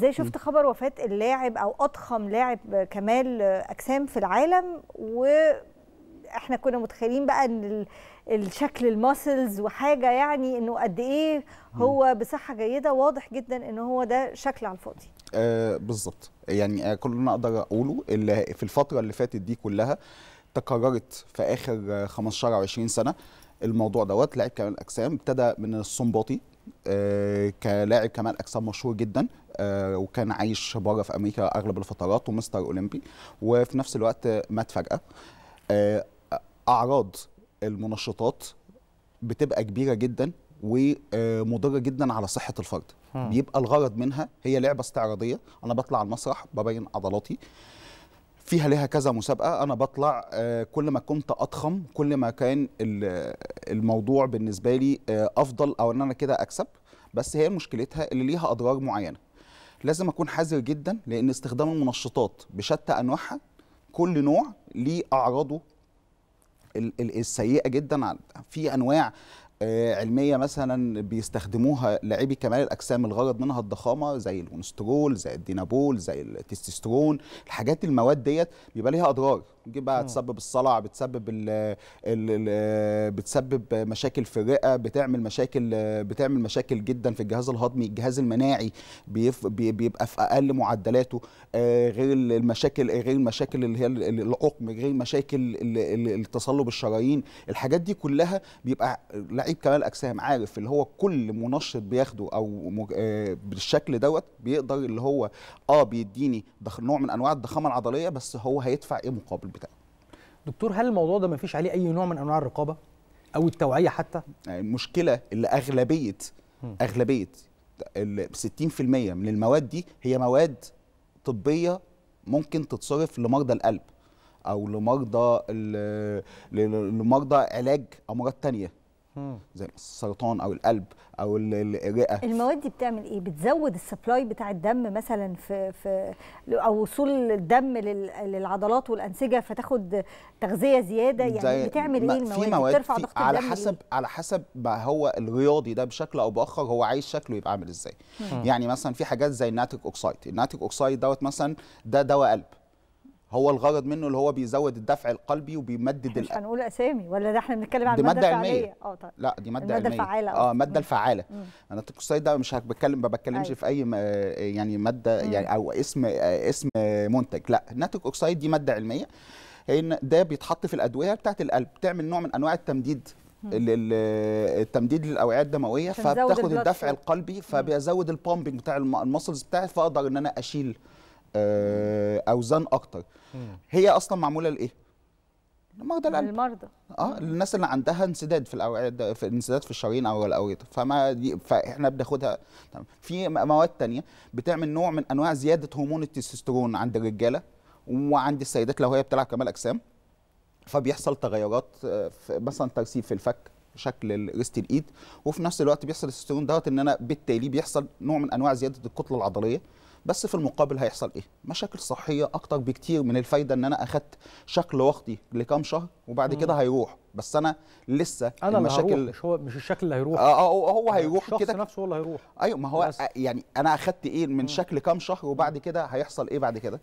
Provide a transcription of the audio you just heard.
ازاي شفت خبر وفاه اللاعب او اضخم لاعب كمال اجسام في العالم واحنا كنا متخيلين بقى ان الشكل الماسلز وحاجه يعني انه قد ايه هو بصحه جيده واضح جدا ان هو ده شكل على الفاضي آه بالظبط يعني آه كل اللي انا اقدر اقوله اللي في الفتره اللي فاتت دي كلها تكررت في اخر 15 او 20 سنه الموضوع دوت لاعب كمال اجسام ابتدى من السنباطي آه كلاعب كمال اجسام مشهور جدا آه، وكان عايش بره في امريكا اغلب الفترات ومستر اولمبي وفي نفس الوقت مات فجاه آه، اعراض المنشطات بتبقى كبيره جدا ومضره جدا على صحه الفرد بيبقى الغرض منها هي لعبه استعراضيه انا بطلع المسرح ببين عضلاتي فيها لها كذا مسابقه انا بطلع آه، كل ما كنت اضخم كل ما كان الموضوع بالنسبه لي افضل او ان انا كده اكسب بس هي مشكلتها اللي ليها اضرار معينه لازم اكون حذر جدا لان استخدام المنشطات بشتى انواعها كل نوع ليه اعراضه السيئه جدا في انواع آه، علميه مثلا بيستخدموها لاعبي كمال الاجسام الغرض منها الضخامه زي الونسترول زي الدينابول زي التستوستيرون الحاجات المواد ديت بيبقى ليها اضرار بقى تسبب الصلع بتسبب ال ال بتسبب مشاكل في الرئه بتعمل مشاكل بتعمل مشاكل جدا في الجهاز الهضمي الجهاز المناعي بيبقى في اقل معدلاته آه، غير المشاكل غير المشاكل اللي هي العقم غير مشاكل التصلب الشرايين الحاجات دي كلها بيبقى لعيب كمال اجسام عارف اللي هو كل منشط بياخده او آه، بالشكل دوت بيقدر اللي هو اه بيديني نوع من انواع الضخامه العضليه بس هو هيدفع ايه مقابل دكتور هل الموضوع ده ما فيش عليه اي نوع من انواع الرقابه او التوعيه حتى يعني المشكله اللي اغلبيه اغلبيه 60% من المواد دي هي مواد طبيه ممكن تتصرف لمرضى القلب او لمرضى لمرضى علاج امراض تانية زي السرطان او القلب او الرئه المواد دي بتعمل ايه بتزود السبلاي بتاع الدم مثلا في في او وصول الدم للعضلات والانسجه فتاخد تغذيه زياده يعني بتعمل ايه المواد في مواد بترفع ضغط على حسب إيه؟ على حسب ما هو الرياضي ده بشكل او باخر هو عايز شكله يبقى عامل ازاي يعني مثلا في حاجات زي الناتريك اوكسايد الناتريك اوكسايد دوت مثلا ده دواء قلب هو الغرض منه اللي هو بيزود الدفع القلبي وبيمدد مش هنقول اسامي ولا ده احنا بنتكلم عن ماده علميه اه طيب لا دي ماده الماده الفعاله اه الماده الفعاله انا التوكسيد ده مش بتكلم ما بتكلمش أيوه. في اي يعني ماده يعني او اسم اسم منتج لا الناتيك اوكسيد دي ماده علميه هي ده بيتحط في الادويه بتاعه القلب بتعمل نوع من انواع التمديد التمديد للاوعيه الدمويه فبتاخد الدفع القلبي فبيزود البامبنج بتاع المسلز بتاعي فاقدر ان انا اشيل آه، اوزان اكتر هي اصلا معموله لايه المرضى القلب المرضى اه الناس اللي عندها انسداد في الاوعيه في انسداد في الشرايين او الاوعيه فما دي فاحنا بناخدها في مواد تانية بتعمل نوع من انواع زياده هرمون التستوستيرون عند الرجاله وعند السيدات لو هي بتلعب كمال اجسام فبيحصل تغيرات آه، مثلا ترسيب في الفك شكل ريست الايد وفي نفس الوقت بيحصل الستيرون دوت ان انا بالتالي بيحصل نوع من انواع زياده الكتله العضليه بس في المقابل هيحصل ايه مشاكل صحيه اكتر بكتير من الفايده ان انا اخدت شكل وقتي لكام شهر وبعد كده هيروح بس انا لسه انا المشاكل مش هو مش الشكل اللي هيروح اه, آه، هو هو هيروح كده الشخص نفسه هو اللي هيروح ايوه ما هو بس. يعني انا اخدت ايه من شكل كام شهر وبعد كده هيحصل ايه بعد كده